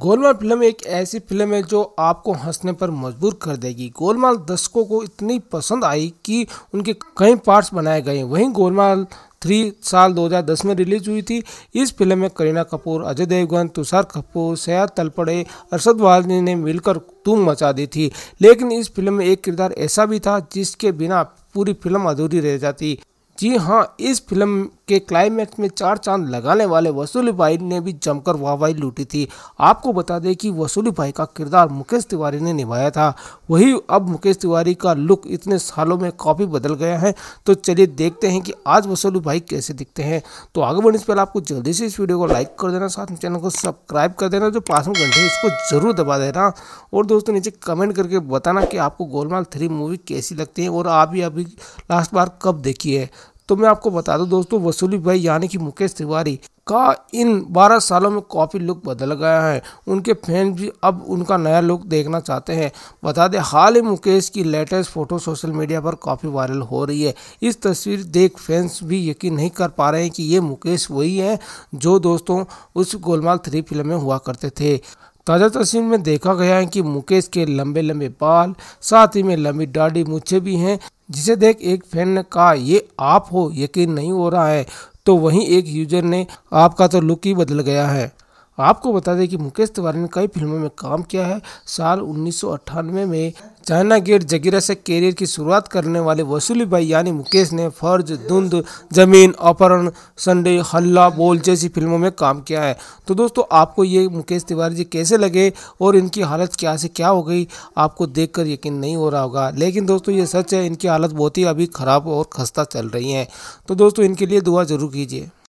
Golmaal film एक ऐसी film है जो आपको हंसने पर मजबूर कर देगी गोलमाल दर्शकों को इतनी पसंद आई कि उनके कई पार्ट्स बनाए गए वहीं गोलमाल थ्री साल 2010 में रिलीज हुई थी इस फिल्म में करीना कपूर अजय देवगन तुषार कपूर सयाद तलपड़े अरशद वाली ने मिलकर धूम मचा दी थी लेकिन इस फिल्म में एक किरदार ऐसा भी था जिसके बिना पूरी फिल्म अधूरी रह जाती जी हाँ इस फिल्म के क्लाइमैक्स में चार चांद लगाने वाले वसूली भाई ने भी जमकर वाहवाही लूटी थी आपको बता दें कि वसूली भाई का किरदार मुकेश तिवारी ने निभाया था वही अब मुकेश तिवारी का लुक इतने सालों में काफ़ी बदल गया है तो चलिए देखते हैं कि आज वसूली भाई कैसे दिखते हैं तो आगे बढ़ने से पहले आपको जल्दी से इस वीडियो को लाइक कर देना साथ में चैनल को सब्सक्राइब कर देना जो पास में घंटे इसको ज़रूर दबा देना और दोस्तों नीचे कमेंट करके बताना कि आपको गोलमाल थ्री मूवी कैसी लगती है और आप ही अभी लास्ट बार कब देखी है तो मैं आपको बता दूं दोस्तों वसूली भाई यानी कि मुकेश तिवारी का इन 12 सालों में काफ़ी लुक बदल गया है उनके फैन भी अब उनका नया लुक देखना चाहते हैं बता दें हाल ही मुकेश की लेटेस्ट फोटो सोशल मीडिया पर काफ़ी वायरल हो रही है इस तस्वीर देख फैंस भी यकीन नहीं कर पा रहे हैं कि ये मुकेश वही हैं जो दोस्तों उस गोलमाल थ्री फिल्म में हुआ करते थे ताज़ा तस्वीर में देखा गया है कि मुकेश के लंबे लंबे बाल साथ ही में लंबी डाढ़ी मूछे भी हैं जिसे देख एक फैन ने कहा ये आप हो यकीन नहीं हो रहा है तो वहीं एक यूजर ने आपका तो लुक ही बदल गया है आपको बता दें कि मुकेश तिवारी ने कई फिल्मों में काम किया है साल उन्नीस में चाइना गेट जगीरा से कैरियर की शुरुआत करने वाले वसूली भाई यानी मुकेश ने फर्ज धुंध जमीन अपहरण संडे हल्ला बोल जैसी फिल्मों में काम किया है तो दोस्तों आपको ये मुकेश तिवारी जी कैसे लगे और इनकी हालत क्या से क्या हो गई आपको देख यकीन नहीं हो रहा होगा लेकिन दोस्तों ये सच है इनकी हालत बहुत ही अभी ख़राब और खस्ता चल रही है तो दोस्तों इनके लिए दुआ ज़रूर कीजिए